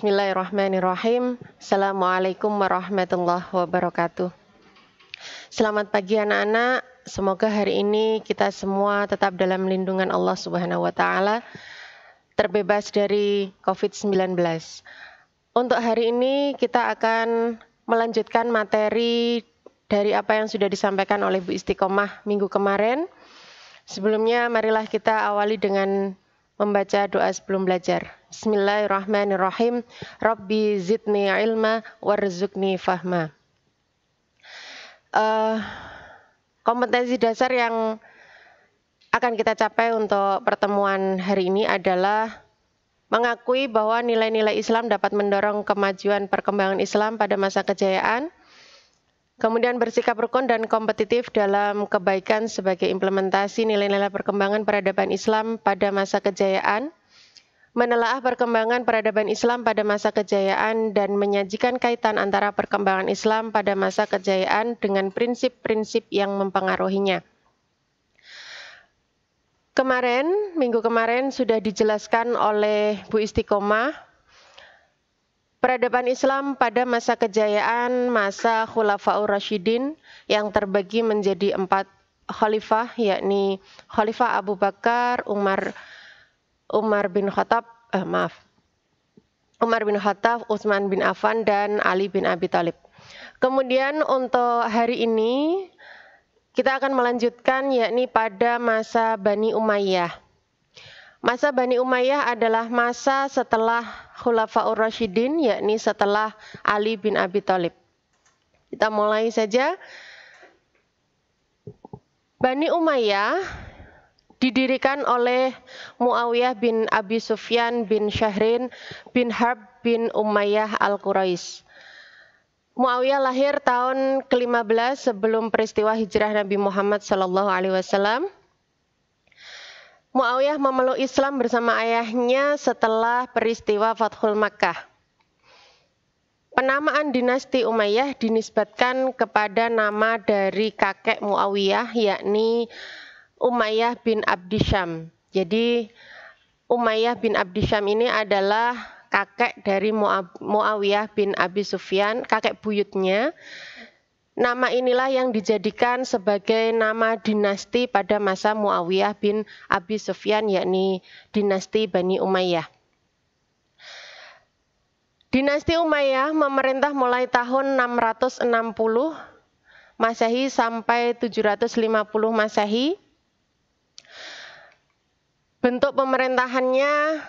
Bismillahirrahmanirrahim. Assalamualaikum warahmatullahi wabarakatuh. Selamat pagi anak-anak. Semoga hari ini kita semua tetap dalam lindungan Allah Subhanahu wa taala terbebas dari COVID-19. Untuk hari ini kita akan melanjutkan materi dari apa yang sudah disampaikan oleh Bu Istiqomah minggu kemarin. Sebelumnya marilah kita awali dengan membaca doa sebelum belajar. Bismillahirrahmanirrahim. Rabbi zidni ilma warzukni fahma. Uh, kompetensi dasar yang akan kita capai untuk pertemuan hari ini adalah mengakui bahwa nilai-nilai Islam dapat mendorong kemajuan perkembangan Islam pada masa kejayaan, kemudian bersikap rukun dan kompetitif dalam kebaikan sebagai implementasi nilai-nilai perkembangan peradaban Islam pada masa kejayaan, menelaah perkembangan peradaban Islam pada masa kejayaan dan menyajikan kaitan antara perkembangan Islam pada masa kejayaan dengan prinsip-prinsip yang mempengaruhinya. Kemarin, minggu kemarin sudah dijelaskan oleh Bu Istiqomah peradaban Islam pada masa kejayaan masa Khulafaur Rashidin yang terbagi menjadi empat khalifah yakni Khalifah Abu Bakar, Umar, Umar bin Khattab, eh, maaf, Umar bin Khattab, Utsman bin Affan, dan Ali bin Abi Thalib. Kemudian untuk hari ini kita akan melanjutkan yakni pada masa Bani Umayyah. Masa Bani Umayyah adalah masa setelah Khulafaur Rashidin yakni setelah Ali bin Abi Thalib. Kita mulai saja. Bani Umayyah didirikan oleh Muawiyah bin Abi Sufyan bin Syahrin bin Harb bin Umayyah al Qurais. Muawiyah lahir tahun ke-15 sebelum peristiwa hijrah Nabi Muhammad Shallallahu alaihi wasallam. Muawiyah memeluk Islam bersama ayahnya setelah peristiwa Fathul Makkah. Penamaan dinasti Umayyah dinisbatkan kepada nama dari kakek Muawiyah yakni Umayyah bin Abdisham. Jadi Umayyah bin Abdisham ini adalah kakek dari Muawiyah bin Abi Sufyan, kakek buyutnya. Nama inilah yang dijadikan sebagai nama dinasti pada masa Muawiyah bin Abi Sufyan, yakni dinasti Bani Umayyah. Dinasti Umayyah memerintah mulai tahun 660 Masehi sampai 750 Masehi bentuk pemerintahannya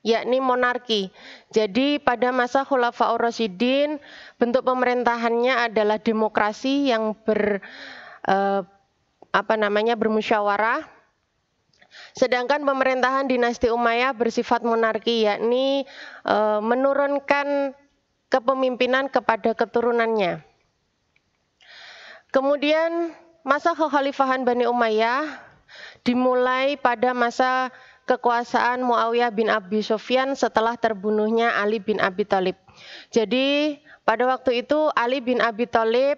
yakni monarki. Jadi pada masa Khulafaur Rasyidin bentuk pemerintahannya adalah demokrasi yang ber eh, apa namanya bermusyawarah. Sedangkan pemerintahan dinasti Umayyah bersifat monarki yakni eh, menurunkan kepemimpinan kepada keturunannya. Kemudian masa kekhalifahan Bani Umayyah dimulai pada masa kekuasaan Muawiyah bin Abi Sufyan setelah terbunuhnya Ali bin Abi Thalib. Jadi pada waktu itu Ali bin Abi Thalib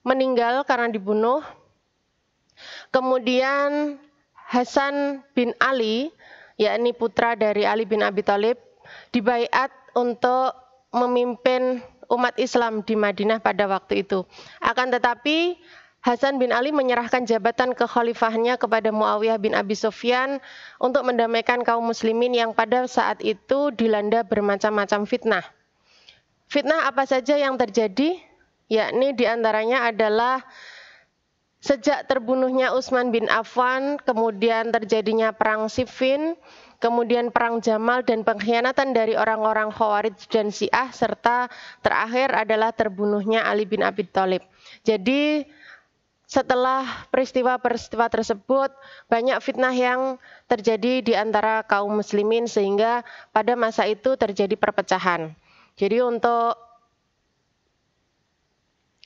meninggal karena dibunuh. Kemudian Hasan bin Ali, yakni putra dari Ali bin Abi Thalib, dibaiat untuk memimpin umat Islam di Madinah pada waktu itu. Akan tetapi Hasan bin Ali menyerahkan jabatan kekhalifahannya kepada Muawiyah bin Abi Sufyan untuk mendamaikan kaum muslimin yang pada saat itu dilanda bermacam-macam fitnah. Fitnah apa saja yang terjadi? Yakni diantaranya adalah sejak terbunuhnya Utsman bin Affan, kemudian terjadinya perang Siffin, kemudian perang Jamal dan pengkhianatan dari orang-orang Khawarij dan Syiah serta terakhir adalah terbunuhnya Ali bin Abi Thalib. Jadi setelah peristiwa-peristiwa tersebut banyak fitnah yang terjadi di antara kaum muslimin sehingga pada masa itu terjadi perpecahan. Jadi untuk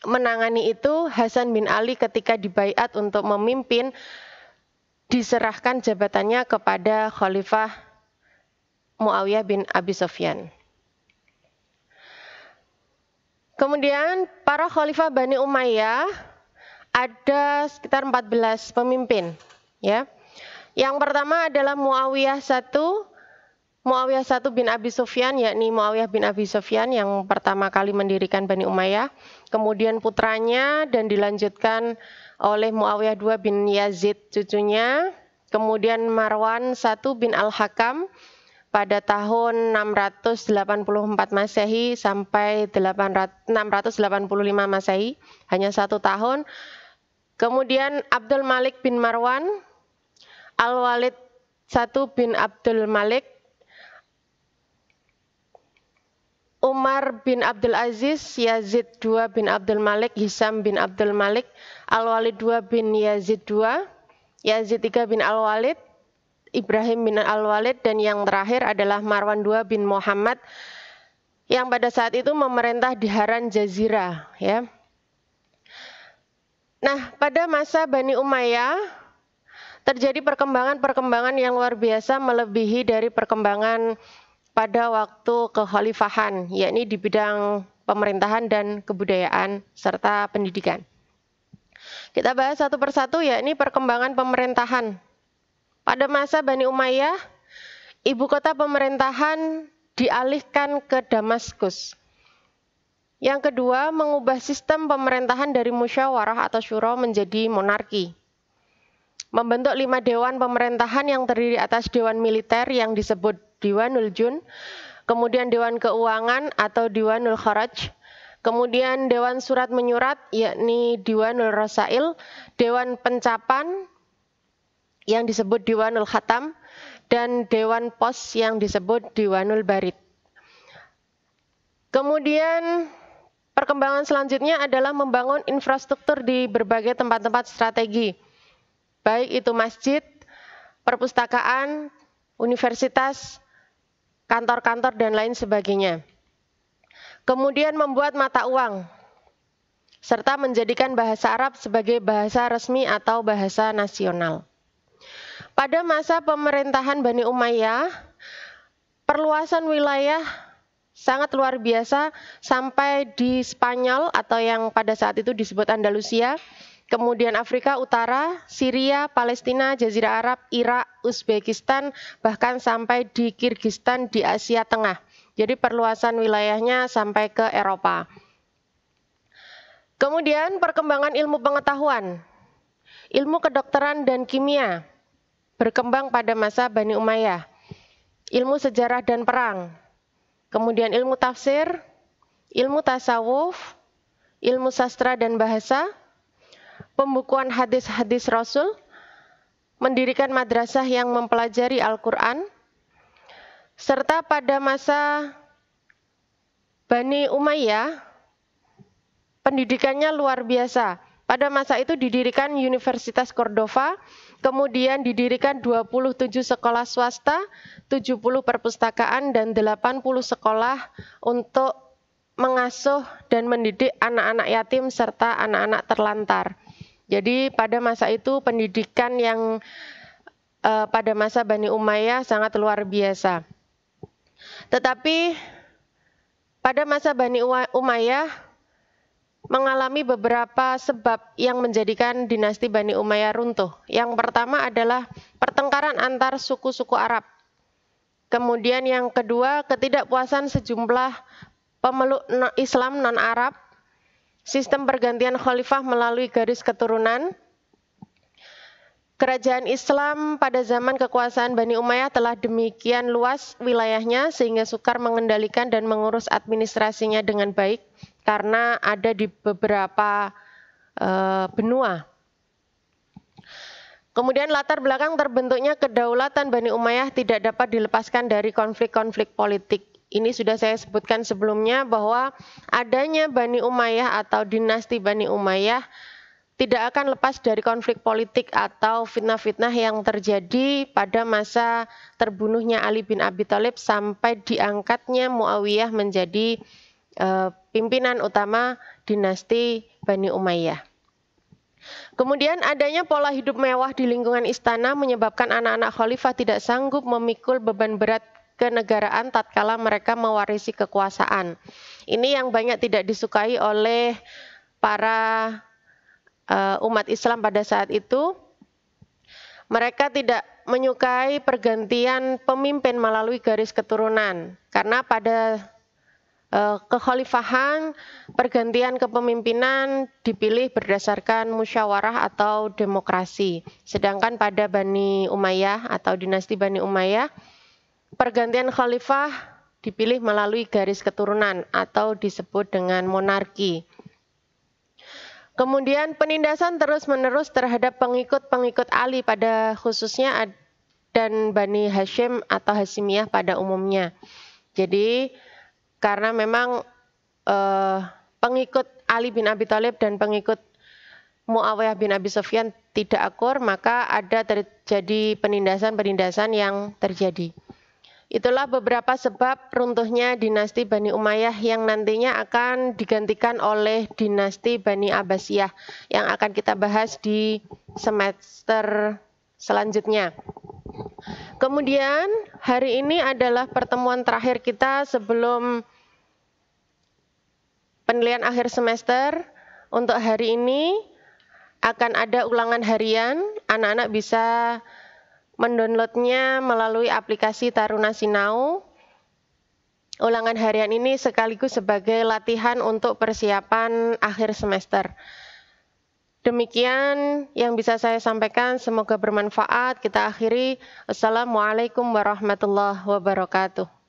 menangani itu Hasan bin Ali ketika dibaiat untuk memimpin diserahkan jabatannya kepada Khalifah Muawiyah bin Abi Sofyan. Kemudian para Khalifah Bani Umayyah ada sekitar 14 pemimpin ya. Yang pertama adalah Muawiyah 1 Muawiyah 1 bin Abi Sufyan yakni Muawiyah bin Abi Sufyan yang pertama kali mendirikan Bani Umayyah, kemudian putranya dan dilanjutkan oleh Muawiyah 2 bin Yazid cucunya, kemudian Marwan 1 bin Al-Hakam pada tahun 684 Masehi sampai 685 Masehi, hanya satu tahun. Kemudian Abdul Malik bin Marwan, Al-Walid satu bin Abdul Malik, Umar bin Abdul Aziz, Yazid dua bin Abdul Malik, Hisam bin Abdul Malik, Al-Walid dua bin Yazid dua, Yazid tiga bin Al-Walid, Ibrahim bin Al-Walid, dan yang terakhir adalah Marwan dua bin Muhammad yang pada saat itu memerintah di Haran Jazirah. Ya. Nah, pada masa Bani Umayyah terjadi perkembangan-perkembangan yang luar biasa melebihi dari perkembangan pada waktu kekhalifahan, yakni di bidang pemerintahan dan kebudayaan serta pendidikan. Kita bahas satu persatu yakni perkembangan pemerintahan. Pada masa Bani Umayyah, ibu kota pemerintahan dialihkan ke Damaskus. Yang kedua, mengubah sistem pemerintahan dari musyawarah atau syuro menjadi monarki. Membentuk lima dewan pemerintahan yang terdiri atas dewan militer yang disebut Diwanul Jun, kemudian dewan keuangan atau Diwanul Kharaj, kemudian dewan surat menyurat yakni Diwanul Rasail, dewan pencapan yang disebut Diwanul Khatam, dan dewan pos yang disebut Diwanul Barit. Kemudian Perkembangan selanjutnya adalah membangun infrastruktur di berbagai tempat-tempat strategi, baik itu masjid, perpustakaan, universitas, kantor-kantor, dan lain sebagainya. Kemudian membuat mata uang, serta menjadikan bahasa Arab sebagai bahasa resmi atau bahasa nasional. Pada masa pemerintahan Bani Umayyah, perluasan wilayah sangat luar biasa sampai di Spanyol atau yang pada saat itu disebut Andalusia, kemudian Afrika Utara, Syria, Palestina, Jazirah Arab, Irak, Uzbekistan, bahkan sampai di Kirgistan di Asia Tengah. Jadi perluasan wilayahnya sampai ke Eropa. Kemudian perkembangan ilmu pengetahuan, ilmu kedokteran dan kimia berkembang pada masa Bani Umayyah. Ilmu sejarah dan perang Kemudian ilmu tafsir, ilmu tasawuf, ilmu sastra dan bahasa, pembukuan hadis-hadis Rasul, mendirikan madrasah yang mempelajari Al-Quran, serta pada masa Bani Umayyah, pendidikannya luar biasa pada masa itu didirikan Universitas Cordova, kemudian didirikan 27 sekolah swasta, 70 perpustakaan dan 80 sekolah untuk mengasuh dan mendidik anak-anak yatim serta anak-anak terlantar. Jadi pada masa itu pendidikan yang eh, pada masa Bani Umayyah sangat luar biasa. Tetapi pada masa Bani Umayyah mengalami beberapa sebab yang menjadikan dinasti Bani Umayyah runtuh. Yang pertama adalah pertengkaran antar suku-suku Arab. Kemudian yang kedua, ketidakpuasan sejumlah pemeluk Islam non-Arab, sistem pergantian khalifah melalui garis keturunan. Kerajaan Islam pada zaman kekuasaan Bani Umayyah telah demikian luas wilayahnya sehingga sukar mengendalikan dan mengurus administrasinya dengan baik karena ada di beberapa e, benua. Kemudian latar belakang terbentuknya kedaulatan Bani Umayyah tidak dapat dilepaskan dari konflik-konflik politik. Ini sudah saya sebutkan sebelumnya bahwa adanya Bani Umayyah atau dinasti Bani Umayyah tidak akan lepas dari konflik politik atau fitnah-fitnah yang terjadi pada masa terbunuhnya Ali bin Abi Thalib sampai diangkatnya Muawiyah menjadi Eh, pimpinan utama dinasti Bani Umayyah. Kemudian adanya pola hidup mewah di lingkungan istana menyebabkan anak-anak khalifah tidak sanggup memikul beban berat kenegaraan tatkala mereka mewarisi kekuasaan. Ini yang banyak tidak disukai oleh para uh, umat Islam pada saat itu. Mereka tidak menyukai pergantian pemimpin melalui garis keturunan karena pada Eh, kekhalifahan, pergantian kepemimpinan dipilih berdasarkan musyawarah atau demokrasi. Sedangkan pada Bani Umayyah atau dinasti Bani Umayyah, pergantian khalifah dipilih melalui garis keturunan atau disebut dengan monarki. Kemudian penindasan terus-menerus terhadap pengikut-pengikut Ali pada khususnya dan Bani Hashim atau Hashimiyah pada umumnya. Jadi karena memang eh, pengikut Ali bin Abi Thalib dan pengikut Muawiyah bin Abi Sufyan tidak akur, maka ada terjadi penindasan-penindasan yang terjadi. Itulah beberapa sebab runtuhnya dinasti Bani Umayyah yang nantinya akan digantikan oleh dinasti Bani Abbasiyah yang akan kita bahas di semester selanjutnya. Kemudian hari ini adalah pertemuan terakhir kita sebelum penilaian akhir semester. Untuk hari ini akan ada ulangan harian. Anak-anak bisa mendownloadnya melalui aplikasi Taruna Sinau. Ulangan harian ini sekaligus sebagai latihan untuk persiapan akhir semester. Demikian yang bisa saya sampaikan, semoga bermanfaat. Kita akhiri. Assalamualaikum warahmatullahi wabarakatuh.